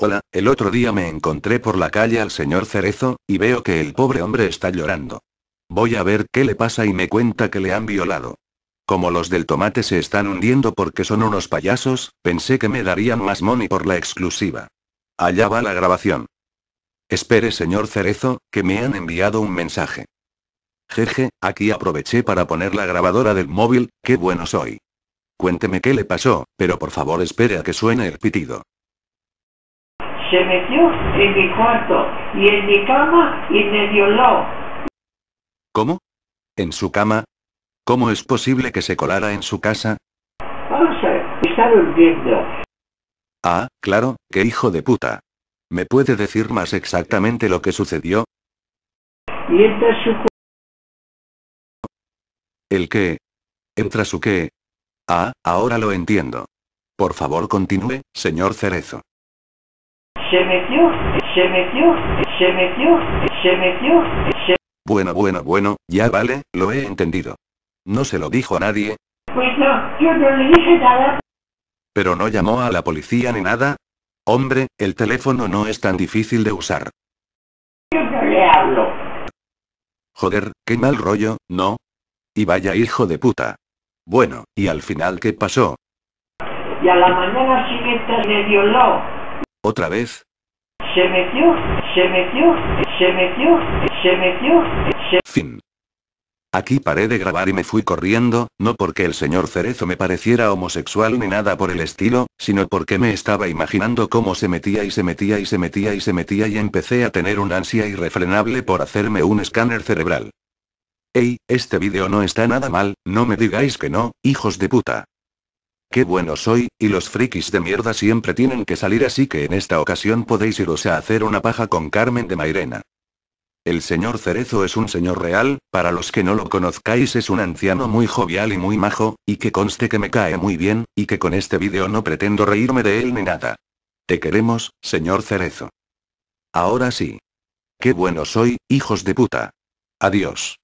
Hola, el otro día me encontré por la calle al señor Cerezo, y veo que el pobre hombre está llorando. Voy a ver qué le pasa y me cuenta que le han violado. Como los del tomate se están hundiendo porque son unos payasos, pensé que me darían más money por la exclusiva. Allá va la grabación. Espere señor Cerezo, que me han enviado un mensaje. Jeje, aquí aproveché para poner la grabadora del móvil, qué bueno soy. Cuénteme qué le pasó, pero por favor espere a que suene el pitido se metió en mi cuarto y en mi cama y me violó. ¿Cómo? ¿En su cama? ¿Cómo es posible que se colara en su casa? Vamos a está durmiendo. Ah, claro, qué hijo de puta. ¿Me puede decir más exactamente lo que sucedió? Y entra su... ¿El qué? ¿Entra su qué? Ah, ahora lo entiendo. Por favor continúe, señor Cerezo se metió, se metió, se metió, se metió, se... Bueno, bueno, bueno, ya vale, lo he entendido. No se lo dijo a nadie. Pues no, yo no le dije nada. Pero no llamó a la policía ni nada. Hombre, el teléfono no es tan difícil de usar. Yo no le hablo. Joder, qué mal rollo, ¿no? Y vaya hijo de puta. Bueno, ¿y al final qué pasó? Y a la mañana siguiente me violó otra vez. Se metió, se metió, se metió, se metió, se... Fin. Aquí paré de grabar y me fui corriendo, no porque el señor Cerezo me pareciera homosexual ni nada por el estilo, sino porque me estaba imaginando cómo se metía y se metía y se metía y se metía y empecé a tener una ansia irrefrenable por hacerme un escáner cerebral. Ey, este vídeo no está nada mal, no me digáis que no, hijos de puta. Qué bueno soy, y los frikis de mierda siempre tienen que salir así que en esta ocasión podéis iros a hacer una paja con Carmen de Mairena. El señor Cerezo es un señor real, para los que no lo conozcáis es un anciano muy jovial y muy majo, y que conste que me cae muy bien, y que con este vídeo no pretendo reírme de él ni nada. Te queremos, señor Cerezo. Ahora sí. Qué bueno soy, hijos de puta. Adiós.